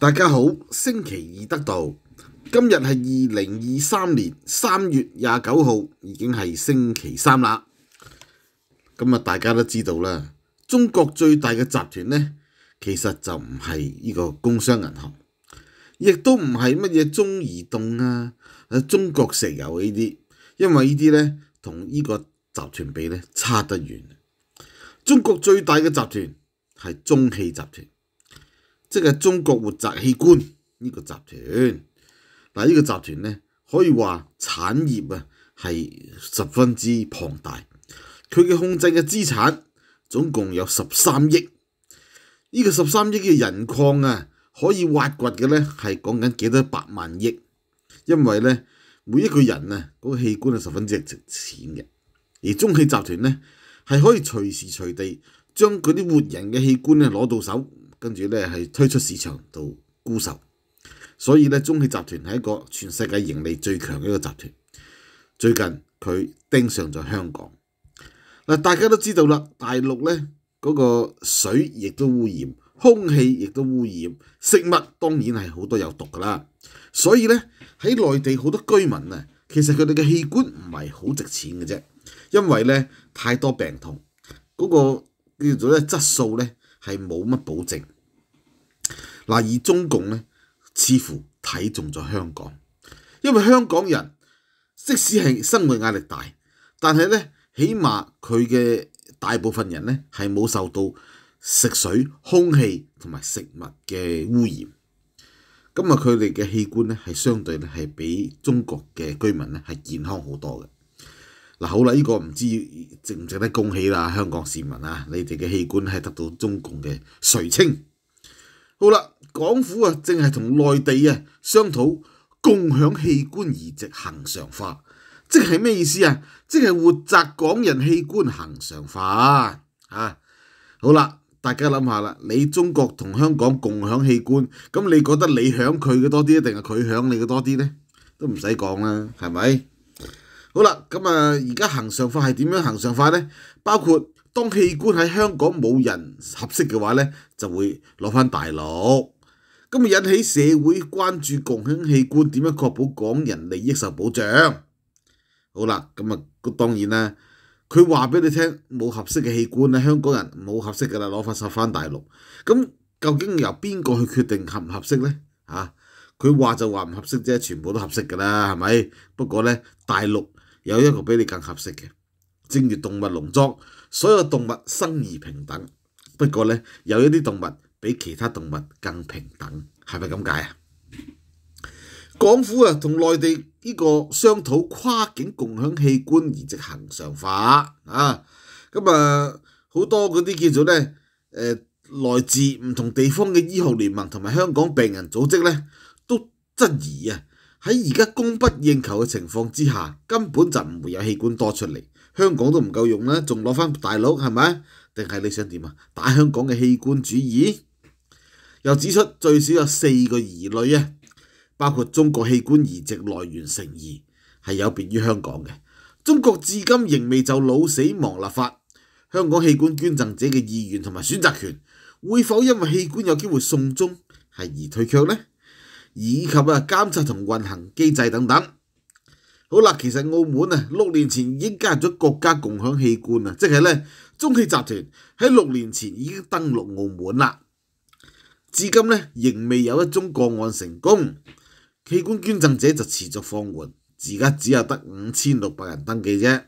大家好，星期二得到今日系二零二三年三月廿九号，已经系星期三啦。咁啊，大家都知道啦，中国最大嘅集团呢，其实就唔系呢个工商银行，亦都唔系乜嘢中移动啊、中国石油呢啲，因为呢啲呢同呢个集团比呢差得远。中国最大嘅集团系中汽集团。即係中國活宅器官呢個集團，嗱呢個集團咧可以話產業啊係十分之龐大，佢嘅控制嘅資產總共有十三億，呢個十三億嘅人礦啊可以挖掘嘅咧係講緊幾多百萬億，因為咧每一個人啊嗰個器官係十分之值錢嘅，而中企集團咧係可以隨時隨地。將佢啲活人嘅器官咧攞到手，跟住咧係推出市場度沽售，所以咧中汽集團係一個全世界盈利最強嘅一個集團。最近佢盯上咗香港。嗱，大家都知道啦，大陸咧嗰個水亦都污染，空氣亦都污染，食物當然係好多有毒㗎啦。所以咧喺內地好多居民啊，其實佢哋嘅器官唔係好值錢嘅啫，因為咧太多病痛，嗰個。叫做咧質素咧係冇乜保證。嗱，而中共咧似乎睇中咗香港，因為香港人即使係生活壓力大，但係咧起碼佢嘅大部分人咧係冇受到食水、空氣同埋食物嘅污染，咁啊佢哋嘅器官咧係相對咧係比中國嘅居民咧係健康好多嘅。嗱好啦，呢個唔知值唔值得恭喜啦，香港市民啊，你哋嘅器官係得到中共嘅垂青。好啦，港府啊，正係同內地啊商討共享器官移植常化，即係咩意思啊？即係活摘港人器官常化啊！好啦，大家諗下啦，你中國同香港共享器官，咁你覺得你享佢嘅多啲，定係佢享你嘅多啲咧？都唔使講啦，係咪？好啦，咁啊，而家行上法係點樣行上法呢？包括當器官喺香港冇人合適嘅話呢，就會攞翻大陸。咁啊，引起社會關注，共享器官點樣確保港人利益受保障？好啦，咁啊，當然啦，佢話俾你聽冇合適嘅器官咧，香港人冇合適㗎啦，攞翻晒翻大陸。咁究竟由邊個去決定合唔合適呢？佢話就話唔合適啫，全部都合適噶啦，係咪？不過呢，大陸。有一個比你更合適嘅，正如動物農莊，所有動物生而平等。不過咧，有一啲動物比其他動物更平等，係咪咁解啊？港府啊，同內地呢個商討跨境共享器官移植常化啊，咁啊好多嗰啲叫做咧誒來自唔同地方嘅醫學聯盟同埋香港病人組織咧，都質疑啊。喺而家供不應求嘅情況之下，根本就唔會有器官多出嚟。香港都唔夠用啦，仲攞翻大陸係咪？定係你想點啊？打香港嘅器官主義，又指出最少有四個疑慮啊，包括中國器官移植來源成疑係有別於香港嘅。中國至今仍未就腦死亡立法，香港器官捐贈者嘅意願同埋選擇權會否因為器官有機會送終係而退卻呢？以及啊，监测同运行机制等等，好啦，其实澳门啊，六年前已经加入咗国家共享器官啊，即系咧，中汽集团喺六年前已经登陆澳门啦，至今咧仍未有一宗个案成功，器官捐赠者就持续放缓，而家只有得五千六百人登记啫。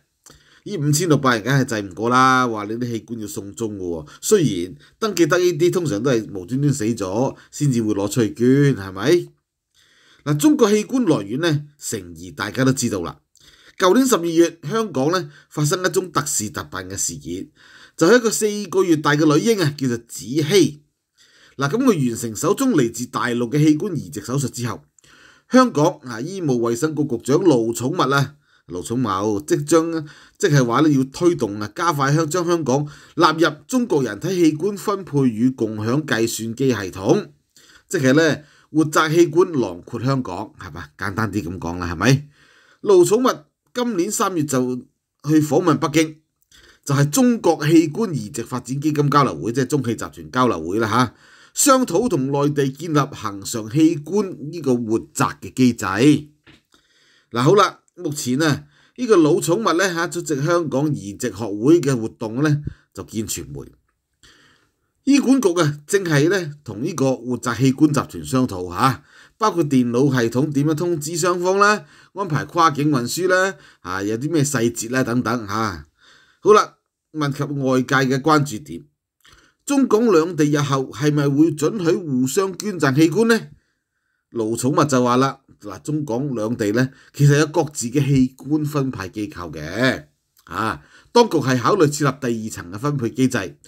呢五千六百人梗係制唔過啦，話你啲器官要送終喎。雖然登記得呢啲，通常都係無端端死咗先至會攞出去捐，係咪？嗱，中國器官來源呢，誠意大家都知道啦。舊年十二月，香港呢發生一宗特事特辦嘅事件，就係一個四個月大嘅女嬰啊，叫做子希。嗱，咁佢完成首宗嚟自大陸嘅器官移植手術之後，香港啊，醫務衛生局局長盧寵物啊。盧寵茂即将即係話咧，要推動啊，加快將将香港納入中國人體器官分配與共享計算機系統，即係咧活摘器官囊括香港，係嘛？簡單啲咁講啦，係咪？盧寵物今年三月就去訪問北京，就係中國器官移植發展基金交流會，即係中汽集團交流會啦吓，商討同內地建立恒常器官呢個活摘嘅機制。嗱好啦。目前啊，呢個老寵物咧嚇出席香港移植學會嘅活動咧，就見傳媒。醫管局啊，正係咧同呢個活摘器官集團商討嚇，包括電腦系統點樣通知雙方啦，安排跨境運輸啦，啊有啲咩細節啦等等嚇。好啦，問及外界嘅關注點，中港兩地日後係咪會准許互相捐贈器官呢？老寵物就話啦。嗱，中港兩地咧，其實有各自嘅器官分配機構嘅，啊，當局係考慮設立第二層嘅分配機制，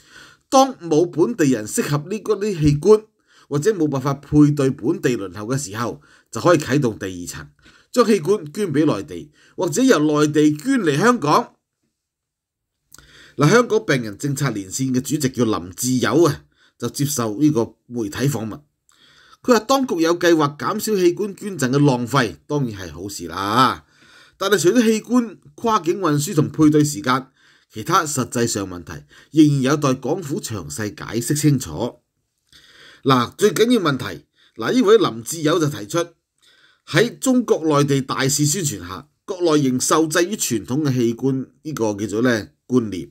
當冇本地人適合呢啲器官，或者冇辦法配對本地輪候嘅時候，就可以啟動第二層，將器官捐俾內地，或者由內地捐嚟香港。嗱，香港病人政策連線嘅主席叫林志友啊，就接受呢個媒體訪問。佢話：當局有計劃減少器官捐贈嘅浪費，當然係好事啦。但係除咗器官跨境運輸同配對時間，其他實際上問題仍然有待港府詳細解釋清楚。嗱，最緊要問題，嗱，呢位林志友就提出喺中國內地大肆宣傳下，國內仍受制於傳統嘅器官呢個叫做咧觀念。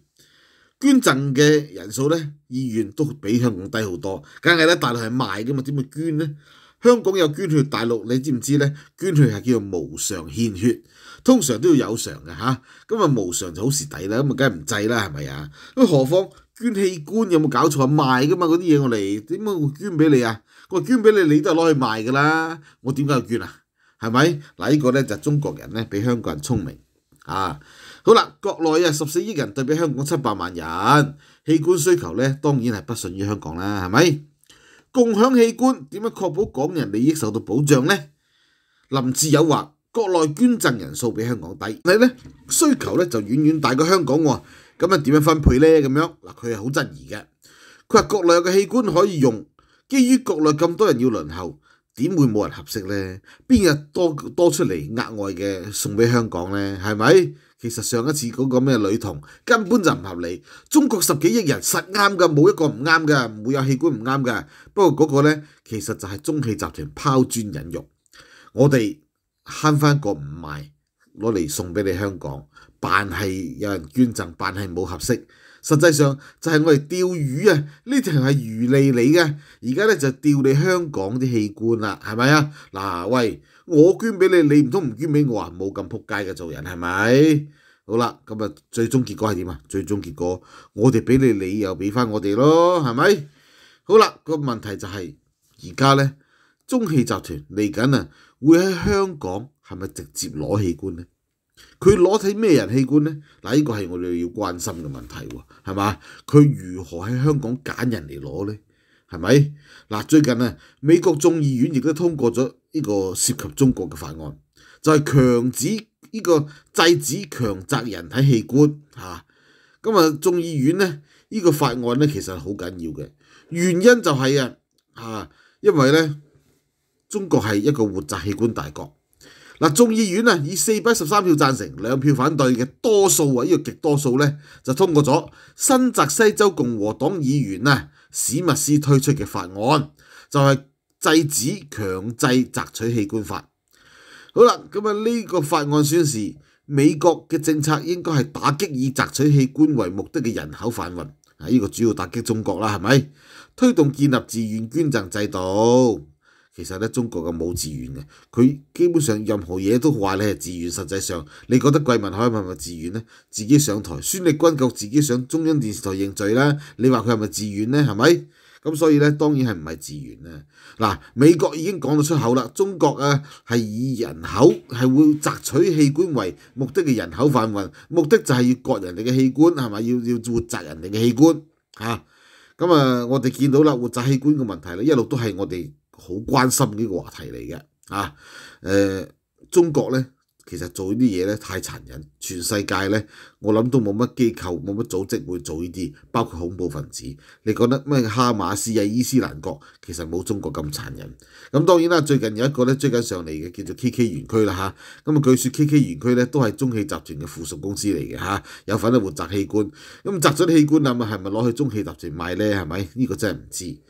捐贈嘅人數咧，意愿都比香港低好多，梗係咧，大陸係賣噶嘛，點会捐咧？香港有捐血，大陸你知唔知咧？捐血係叫做無償献血，通常都要有償嘅吓。咁啊無償就好蝕底啦，咁啊梗係唔制啦，係咪啊？咁何況捐器官有冇搞錯啊？賣嘅嘛，嗰啲嘢我嚟點會捐俾你啊？我捐俾你，你都係攞去賣噶啦，我點解要捐啊？係咪嗱？呢個咧就中國人咧比香港人聰明啊！好啦，國內啊十四億人對比香港七百萬人，器官需求咧當然係不順於香港啦，係咪？共享器官點樣確保港人利益受到保障呢？林志友話：國內捐贈人數比香港低，但係咧需求咧就遠遠大過香港喎。咁啊點樣分配呢？咁樣嗱，佢係好質疑嘅。佢話國內有嘅器官可以用，基於國內咁多人要輪候，點會冇人合適呢？邊日多多出嚟額外嘅送俾香港呢？係咪？其實上一次嗰個咩女童根本就唔合理，中國十幾億人實啱噶，冇一個唔啱噶，冇有器官唔啱噶。不過嗰個咧，其實就係中汽集團拋磚引玉，我哋慳翻個唔賣，攞嚟送俾你香港，扮係有人捐贈，扮係冇合適。實際上就係我哋釣魚啊，呢條係魚利你嘅，而家咧就釣你香港啲器官啦，係咪啊？嗱，喂，我捐俾你，你唔通唔捐俾我啊？冇咁撲街嘅做人係咪？好啦，咁啊，最終結果係點啊？最終結果我哋俾你，你又俾翻我哋咯，係咪？好啦，個問題就係而家咧，中氣集團嚟緊啊，會喺香港係咪直接攞器官咧？佢攞睇咩人器官呢？嗱，呢个系我哋要关心嘅问题喎，系嘛？佢如何喺香港拣人嚟攞呢？系咪？嗱，最近啊，美国众议院亦都通过咗呢个涉及中国嘅法案，就系强止呢个制止强摘人体器官吓。咁啊，众议院呢，呢个法案呢，其实好紧要嘅，原因就系啊因为呢，中国系一个活摘器官大国。嗱，眾議院啊，以四百十三票贊成，兩票反對嘅多數或個極多數咧，就通過咗新澤西州共和黨議員啊史密斯推出嘅法案，就係制止強制摘取器官法。好啦，咁啊呢個法案宣示美國嘅政策應該係打擊以摘取器官為目的嘅人口販運，啊呢個主要打擊中國啦，係咪？推動建立自愿捐贈制度。其实咧，中国嘅冇自愿嘅，佢基本上任何嘢都话你系自愿，实际上你觉得民文海系咪自愿咧？自己上台，孙力军夠自己上中央电视台认罪啦，你话佢系咪自愿咧？系咪？咁所以咧，当然系唔系自愿啦。嗱，美国已经讲到出口啦，中国啊系以人口系会摘取器官为目的嘅人口贩运，目的就系要割人哋嘅器官系咪要要活摘人哋嘅器官。吓，咁啊，我哋见到啦，活摘器官嘅问题咧，一路都系我哋。好關心呢個話題嚟嘅啊！誒，中國呢，其實做呢啲嘢呢太殘忍，全世界呢，我諗都冇乜機構冇乜組織會做呢啲，包括恐怖分子。你覺得咩？哈馬斯啊、伊斯蘭國其實冇中國咁殘忍。咁當然啦，最近有一個呢，追緊上嚟嘅叫做 KK 園區啦嚇。咁啊，據說 KK 園區呢，都係中氣集團嘅附屬公司嚟嘅嚇，有份去活摘器官。咁摘咗啲器官啊，咪係咪攞去中氣集團賣呢？係咪呢個真係唔知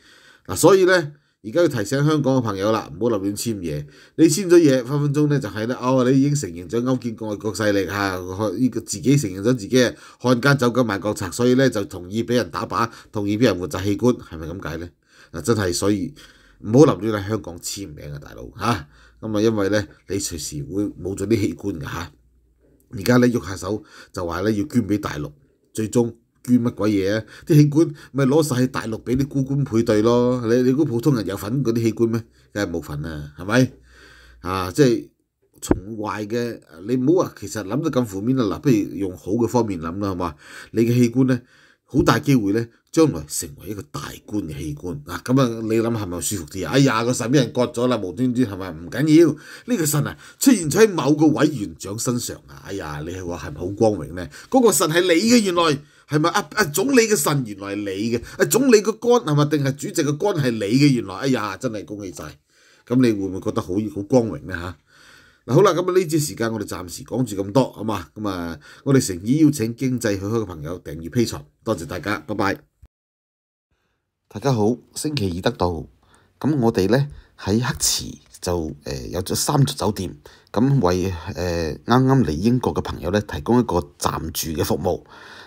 嗱？所以呢，而家要提醒香港嘅朋友啦，唔好立乱签嘢。你签咗嘢，分分钟咧就系咧，哦，你已经承认咗勾结外国势力吓，呢个自己承认咗自己啊汉奸走狗卖国贼，所以咧就同意俾人打靶，同意俾人活摘器官，系咪咁解咧？嗱，真系所以唔好立乱喺香港签名啊，大佬嚇。咁啊，因为咧你随时会冇咗啲器官嘅嚇。而家咧喐下手就话咧要捐俾大陆，最终。捐乜鬼嘢啊？啲器官咪攞曬去大陸俾啲孤官配對咯！你你估普通人有份嗰啲器官咩？梗係冇份啦，係咪？啊，即係從壞嘅，你唔好話其實諗到咁負面啦。嗱，不如用好嘅方面諗啦，係嘛？你嘅器官咧，好大機會咧，將來成為一個大官嘅器官。嗱，咁啊，你諗係咪舒服啲啊？哎呀，個神俾人割咗啦，無端端係咪？唔緊要，呢個神啊出現咗喺某個委員長身上啊！哎呀，你係話係咪好光榮咧？嗰個神係你嘅原來。係咪啊？啊，總理嘅腎原來係你嘅，啊，總理嘅肝係咪定係主席嘅肝係你嘅？原來哎呀，真係恭喜曬！咁你會唔會覺得好好光榮咧？嚇嗱，好啦，咁啊呢節時間我哋暫時講住咁多好嘛，咁啊，我哋誠意邀請經濟許可嘅朋友訂義披牀，多謝大家，拜拜。大家好，星期二得到咁，我哋咧喺黑池就誒有咗三座酒店，咁為誒啱啱嚟英國嘅朋友咧提供一個暫住嘅服務。